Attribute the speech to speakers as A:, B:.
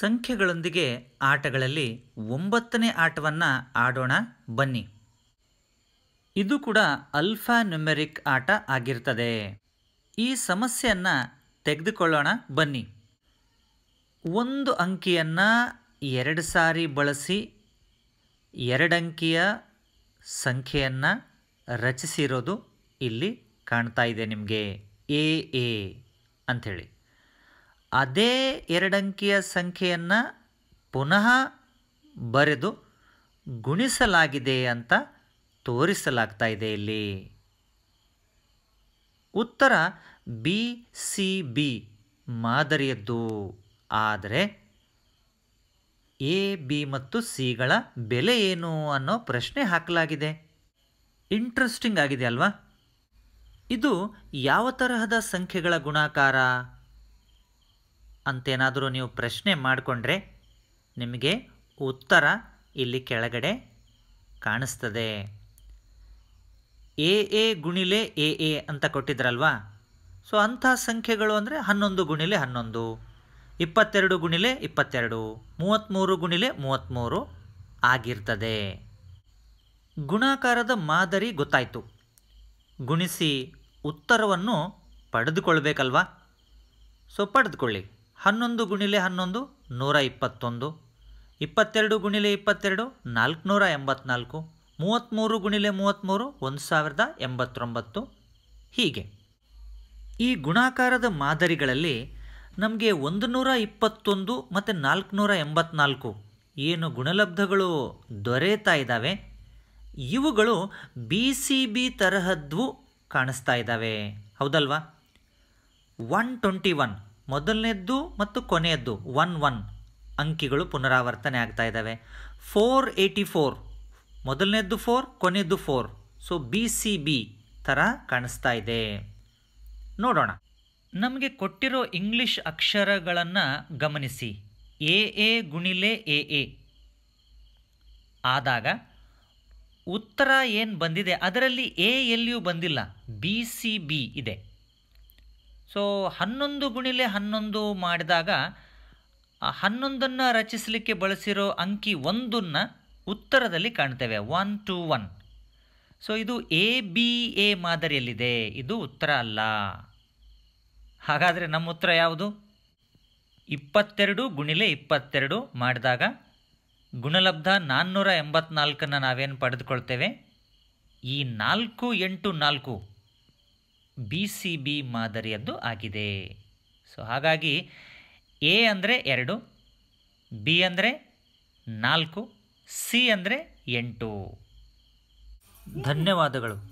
A: ಸಂಖ್ಯೆಗಳೊಂದಿಗೆ ಆಟಗಳಲ್ಲಿ ಒಂಬತ್ತನೇ ಆಟವನ್ನು ಆಡೋಣ ಬನ್ನಿ ಇದು ಕೂಡ ಅಲ್ಫಾ ನ್ಯೂಮೆರಿಕ್ ಆಟ ಆಗಿರ್ತದೆ ಈ ಸಮಸ್ಯೆಯನ್ನು ತೆಗೆದುಕೊಳ್ಳೋಣ ಬನ್ನಿ ಒಂದು ಅಂಕಿಯನ್ನು ಎರಡು ಸಾರಿ ಬಳಸಿ ಎರಡಂಕಿಯ ಸಂಖ್ಯೆಯನ್ನು ರಚಿಸಿರೋದು ಇಲ್ಲಿ ಕಾಣ್ತಾ ಇದೆ ನಿಮಗೆ ಎ ಎ ಅಂಥೇಳಿ ಅದೇ ಎರಡಂಕಿಯ ಸಂಖ್ಯೆಯನ್ನು ಪುನಃ ಬರೆದು ಗುಣಿಸಲಾಗಿದೆ ಅಂತ ತೋರಿಸಲಾಗ್ತಾ ಇದೆ ಇಲ್ಲಿ ಉತ್ತರ ಬಿ ಸಿ ಬಿ ಮಾದರಿಯದ್ದು ಆದರೆ ಎ ಬಿ ಮತ್ತು ಸಿಗಳ ಬೆಲೆ ಏನು ಅನ್ನೋ ಪ್ರಶ್ನೆ ಹಾಕಲಾಗಿದೆ ಇಂಟ್ರೆಸ್ಟಿಂಗ್ ಆಗಿದೆ ಅಲ್ವಾ ಇದು ಯಾವ ತರಹದ ಸಂಖ್ಯೆಗಳ ಗುಣಾಕಾರ ಅಂತೇನಾದರೂ ನೀವು ಪ್ರಶ್ನೆ ಮಾಡಿಕೊಂಡ್ರೆ ನಿಮಗೆ ಉತ್ತರ ಇಲ್ಲಿ ಕೆಳಗಡೆ ಕಾಣಿಸ್ತದೆ ಎ ಎ ಗುಣಿಲೆ ಎ ಎ ಅಂತ ಕೊಟ್ಟಿದ್ರಲ್ವಾ ಸೊ ಅಂಥ ಸಂಖ್ಯೆಗಳು ಅಂದರೆ ಹನ್ನೊಂದು ಗುಣಿಲೆ ಹನ್ನೊಂದು ಇಪ್ಪತ್ತೆರಡು ಗುಣಿಲೆ ಇಪ್ಪತ್ತೆರಡು ಮೂವತ್ತ್ಮೂರು ಗುಣಿಲೆ ಮೂವತ್ತ್ಮೂರು ಆಗಿರ್ತದೆ ಗುಣಾಕಾರದ ಮಾದರಿ ಗೊತ್ತಾಯಿತು ಗುಣಿಸಿ ಉತ್ತರವನ್ನು ಪಡೆದುಕೊಳ್ಬೇಕಲ್ವಾ ಸೊ ಪಡೆದುಕೊಳ್ಳಿ ಹನ್ನೊಂದು ಗುಣಿಲೆ ಹನ್ನೊಂದು ನೂರ ಇಪ್ಪತ್ತೊಂದು ಇಪ್ಪತ್ತೆರಡು ಗುಣಿಲೆ ಇಪ್ಪತ್ತೆರಡು ನಾಲ್ಕುನೂರ ಎಂಬತ್ನಾಲ್ಕು ಮೂವತ್ತ್ಮೂರು ಗುಣಿಲೆ ಮೂವತ್ತ್ಮೂರು ಒಂದು ಸಾವಿರದ ಎಂಬತ್ತೊಂಬತ್ತು ಹೀಗೆ ಈ ಗುಣಾಕಾರದ ಮಾದರಿಗಳಲ್ಲಿ ನಮಗೆ ಒಂದು ನೂರ ಇಪ್ಪತ್ತೊಂದು ಮತ್ತು ನಾಲ್ಕುನೂರ ಎಂಬತ್ನಾಲ್ಕು ಏನು ಗುಣಲಬ್ಧಗಳು ದೊರೆಯುತ್ತಾ ಇದ್ದಾವೆ ಇವುಗಳು ಬಿ ಸಿ ಬಿ ತರಹದ್ವು ಕಾಣಿಸ್ತಾ ಇದ್ದಾವೆ ಹೌದಲ್ವಾ ಒನ್ ಟ್ವೆಂಟಿ ಒನ್ ಮೊದಲನೇದ್ದು ಮತ್ತು ಕೊನೆಯದ್ದು ಒನ್ ಒನ್ ಅಂಕಿಗಳು ಪುನರಾವರ್ತನೆ ಆಗ್ತಾ ಇದ್ದಾವೆ ಫೋರ್ ಏಯ್ಟಿ ಫೋರ್ ಮೊದಲನೇದ್ದು ಫೋರ್ ಕೊನೆಯದ್ದು four so B C B ಥರ ಕಾಣಿಸ್ತಾ ಇದೆ ನೋಡೋಣ ನಮಗೆ ಕೊಟ್ಟಿರೋ ಇಂಗ್ಲಿಷ್ ಅಕ್ಷರಗಳನ್ನು ಗಮನಿಸಿ ಎ ಎ ಗುಣಿಲೆ ಎ ಎ ಆದಾಗ ಉತ್ತರ ಏನು ಬಂದಿದೆ ಅದರಲ್ಲಿ ಎ ಎಲ್ಲಿಯೂ ಬಂದಿಲ್ಲ ಬಿ ಸಿ ಬಿ ಇದೆ ಸೊ ಹನ್ನೊಂದು ಗುಣಿಲೆ ಹನ್ನೊಂದು ಮಾಡಿದಾಗ ಹನ್ನೊಂದನ್ನು ರಚಿಸಲಿಕ್ಕೆ ಬಳಸಿರೋ ಅಂಕಿ ಒಂದನ್ನು ಉತ್ತರದಲ್ಲಿ ಕಾಣ್ತೇವೆ ಒನ್ ಟು ಒನ್ ಸೊ ಇದು ಎ ಬಿ ಎ ಮಾದರಿಯಲ್ಲಿದೆ ಇದು ಉತ್ತರ ಅಲ್ಲ ಹಾಗಾದರೆ ನಮ್ಮ ಉತ್ತರ ಯಾವುದು ಇಪ್ಪತ್ತೆರಡು ಗುಣಿಲೆ ಇಪ್ಪತ್ತೆರಡು ಮಾಡಿದಾಗ ಗುಣಲಬ್ಧ ನಾನ್ನೂರ ಎಂಬತ್ನಾಲ್ಕನ್ನು ನಾವೇನು ಪಡೆದುಕೊಳ್ತೇವೆ ಈ ನಾಲ್ಕು ಎಂಟು ನಾಲ್ಕು ಬಿ ಸಿ ಬಿ ಮಾದರಿಯದ್ದು ಆಗಿದೆ ಸೊ ಹಾಗಾಗಿ ಎ ಅಂದರೆ ಎರಡು ಬಿ ಅಂದರೆ ನಾಲ್ಕು ಸಿ ಅಂದರೆ ಎಂಟು ಧನ್ಯವಾದಗಳು